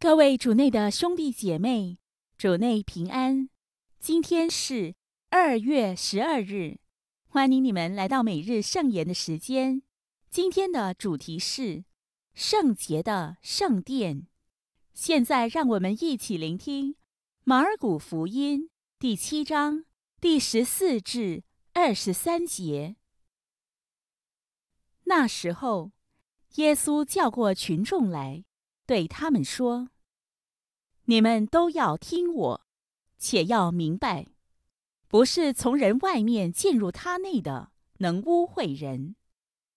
各位主内的兄弟姐妹，主内平安。今天是二月十二日，欢迎你们来到每日圣言的时间。今天的主题是圣洁的圣殿。现在让我们一起聆听马尔谷福音第七章第十四至二十三节。那时候，耶稣叫过群众来。对他们说：“你们都要听我，且要明白，不是从人外面进入他内的能污秽人，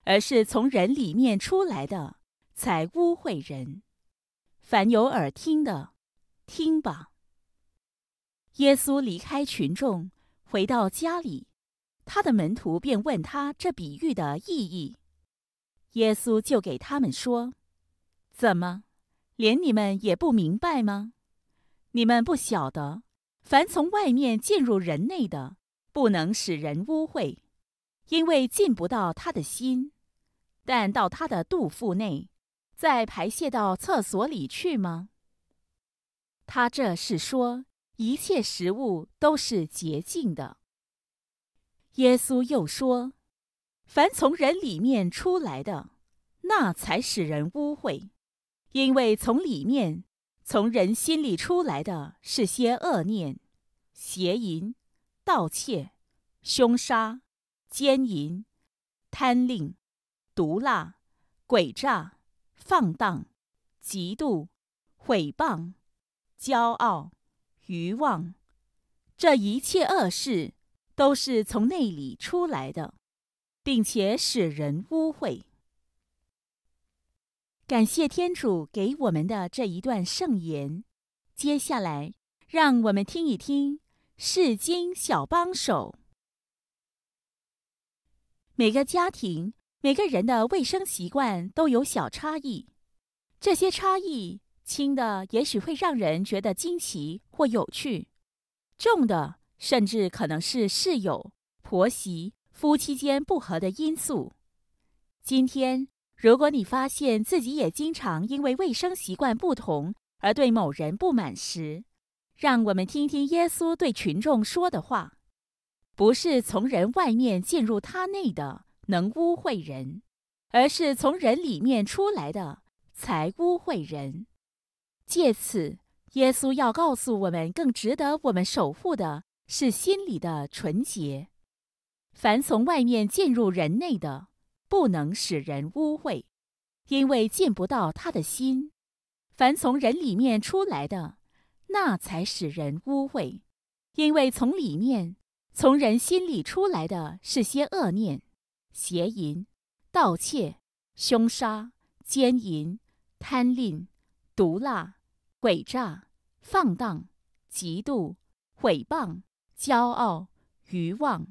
而是从人里面出来的才污秽人。凡有耳听的，听吧。”耶稣离开群众，回到家里，他的门徒便问他这比喻的意义。耶稣就给他们说：“怎么？”连你们也不明白吗？你们不晓得，凡从外面进入人内的，不能使人污秽，因为进不到他的心；但到他的肚腹内，再排泄到厕所里去吗？他这是说，一切食物都是洁净的。耶稣又说，凡从人里面出来的，那才使人污秽。因为从里面，从人心里出来的是些恶念、邪淫、盗窃、凶杀、奸淫、贪吝、毒辣、诡诈、放荡、嫉妒、诽谤、骄傲、愚妄，这一切恶事都是从内里出来的，并且使人污秽。感谢天主给我们的这一段圣言。接下来，让我们听一听《世经小帮手》。每个家庭、每个人的卫生习惯都有小差异。这些差异，轻的也许会让人觉得惊奇或有趣；重的，甚至可能是室友、婆媳、夫妻间不和的因素。今天。如果你发现自己也经常因为卫生习惯不同而对某人不满时，让我们听听耶稣对群众说的话：“不是从人外面进入他内的能污秽人，而是从人里面出来的才污秽人。”借此，耶稣要告诉我们，更值得我们守护的是心里的纯洁。凡从外面进入人内的。不能使人污秽，因为见不到他的心。凡从人里面出来的，那才使人污秽，因为从里面、从人心里出来的是些恶念、邪淫、盗窃、凶杀、奸淫、贪吝、毒辣、诡诈、放荡、嫉妒、诽谤、骄傲、愚妄。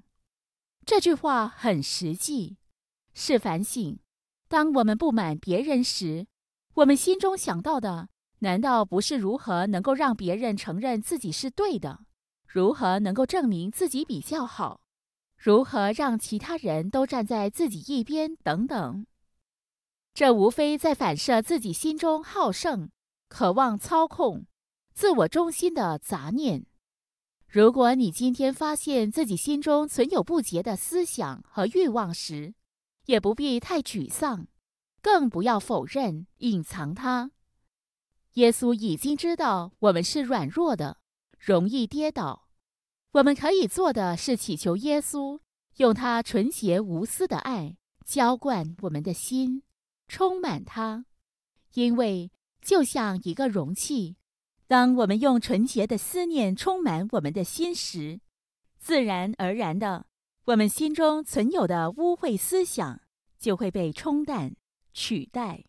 这句话很实际。是反省。当我们不满别人时，我们心中想到的难道不是如何能够让别人承认自己是对的，如何能够证明自己比较好，如何让其他人都站在自己一边等等？这无非在反射自己心中好胜、渴望操控、自我中心的杂念。如果你今天发现自己心中存有不洁的思想和欲望时，也不必太沮丧，更不要否认、隐藏它。耶稣已经知道我们是软弱的，容易跌倒。我们可以做的是祈求耶稣用他纯洁无私的爱浇灌我们的心，充满他。因为就像一个容器，当我们用纯洁的思念充满我们的心时，自然而然的。我们心中存有的污秽思想就会被冲淡取代。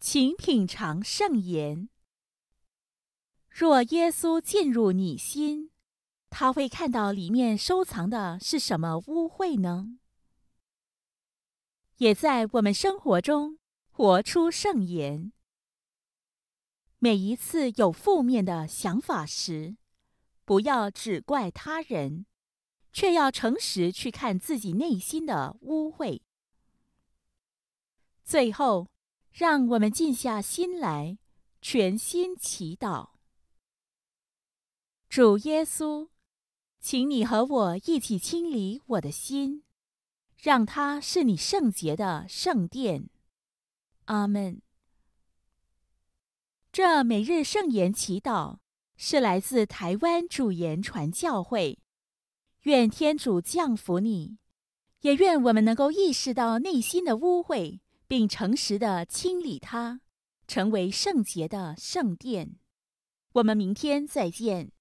请品尝圣言。若耶稣进入你心，他会看到里面收藏的是什么污秽呢？也在我们生活中活出圣言。每一次有负面的想法时，不要只怪他人。却要诚实去看自己内心的污秽。最后，让我们静下心来，全心祈祷。主耶稣，请你和我一起清理我的心，让它是你圣洁的圣殿。阿门。这每日圣言祈祷是来自台湾主言传教会。愿天主降福你，也愿我们能够意识到内心的污秽，并诚实地清理它，成为圣洁的圣殿。我们明天再见。